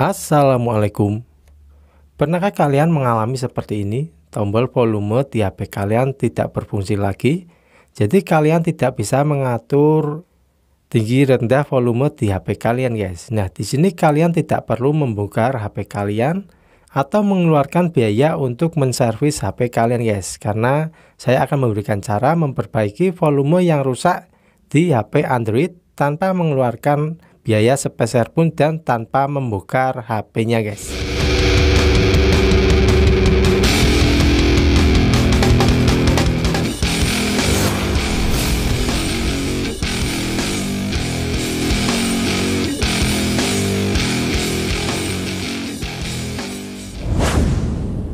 Assalamualaikum. Pernahkah kalian mengalami seperti ini? Tombol volume di HP kalian tidak berfungsi lagi, jadi kalian tidak bisa mengatur tinggi rendah volume di HP kalian, guys. Nah, di sini kalian tidak perlu membuka HP kalian atau mengeluarkan biaya untuk menservis HP kalian, guys. Karena saya akan memberikan cara memperbaiki volume yang rusak di HP Android tanpa mengeluarkan biaya sepeser pun dan tanpa membuka HP-nya guys.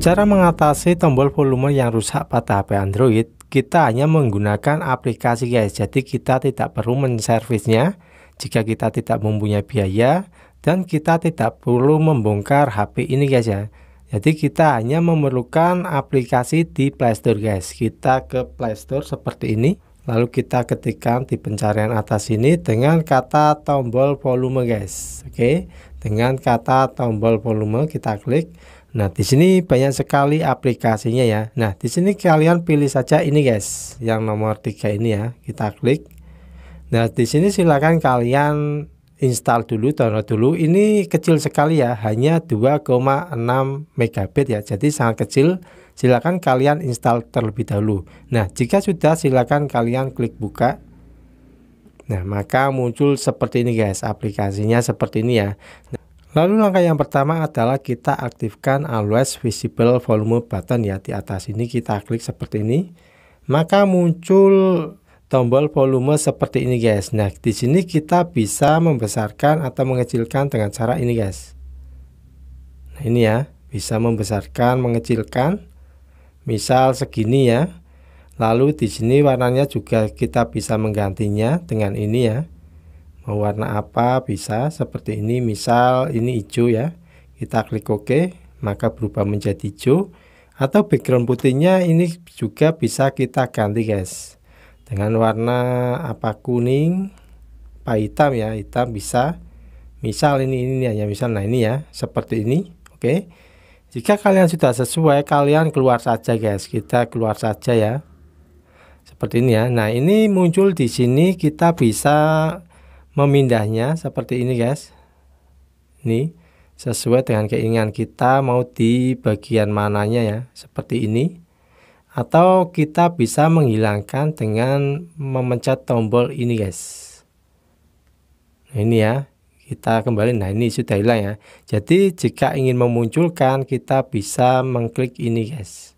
Cara mengatasi tombol volume yang rusak pada HP Android, kita hanya menggunakan aplikasi guys. Jadi kita tidak perlu menservisnya jika kita tidak mempunyai biaya dan kita tidak perlu membongkar HP ini guys ya. Jadi kita hanya memerlukan aplikasi di Playstore, guys. Kita ke Playstore seperti ini. Lalu kita ketikkan di pencarian atas ini dengan kata tombol volume guys. Oke, dengan kata tombol volume kita klik. Nah, di sini banyak sekali aplikasinya ya. Nah, di sini kalian pilih saja ini guys, yang nomor tiga ini ya. Kita klik. Nah, di sini silakan kalian install dulu, download dulu. Ini kecil sekali ya, hanya 2,6 megabit ya. Jadi sangat kecil. Silakan kalian install terlebih dahulu. Nah, jika sudah silakan kalian klik buka. Nah, maka muncul seperti ini guys, aplikasinya seperti ini ya. Lalu langkah yang pertama adalah kita aktifkan always visible volume button ya di atas ini kita klik seperti ini. Maka muncul tombol volume seperti ini guys. Nah, di sini kita bisa membesarkan atau mengecilkan dengan cara ini guys. Nah, ini ya, bisa membesarkan, mengecilkan. Misal segini ya. Lalu di sini warnanya juga kita bisa menggantinya dengan ini ya. Mau warna apa bisa seperti ini. Misal ini hijau ya. Kita klik OK, maka berubah menjadi hijau. Atau background putihnya ini juga bisa kita ganti guys dengan warna apa kuning apa hitam ya hitam bisa misal ini ini hanya ya, misal nah ini ya seperti ini oke okay. jika kalian sudah sesuai kalian keluar saja guys kita keluar saja ya seperti ini ya nah ini muncul di sini kita bisa memindahnya seperti ini guys ini sesuai dengan keinginan kita mau di bagian mananya ya seperti ini atau kita bisa menghilangkan dengan memencet tombol ini guys nah, ini ya kita kembali nah ini sudah hilang ya jadi jika ingin memunculkan kita bisa mengklik ini guys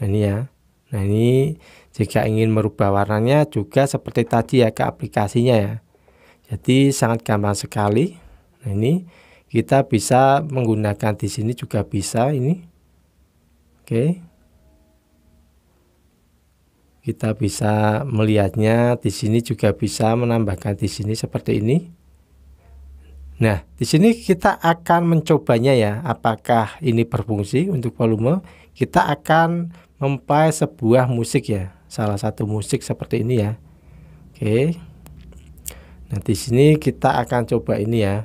nah ini ya nah ini jika ingin merubah warnanya juga seperti tadi ya ke aplikasinya ya jadi sangat gampang sekali nah ini kita bisa menggunakan di sini juga bisa ini oke okay kita bisa melihatnya di sini juga bisa menambahkan di sini seperti ini. Nah, di sini kita akan mencobanya ya, apakah ini berfungsi untuk volume? Kita akan mempai sebuah musik ya, salah satu musik seperti ini ya. Oke. Nah, di sini kita akan coba ini ya.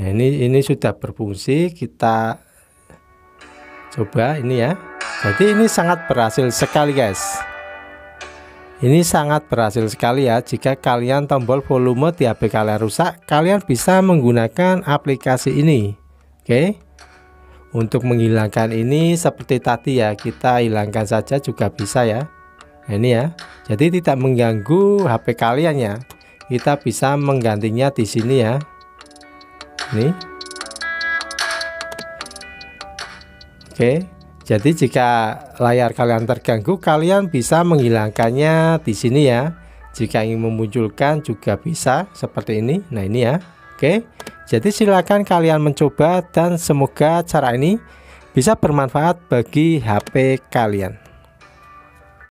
Nah, ini ini sudah berfungsi, kita coba ini ya jadi ini sangat berhasil sekali guys ini sangat berhasil sekali ya jika kalian tombol volume di HP kalian rusak kalian bisa menggunakan aplikasi ini oke okay? untuk menghilangkan ini seperti tadi ya kita hilangkan saja juga bisa ya nah, ini ya jadi tidak mengganggu HP kalian ya kita bisa menggantinya di sini ya ini oke okay jadi jika layar kalian terganggu, kalian bisa menghilangkannya di sini ya. Jika ingin memunculkan juga bisa seperti ini. Nah, ini ya. Oke. Jadi silakan kalian mencoba dan semoga cara ini bisa bermanfaat bagi HP kalian.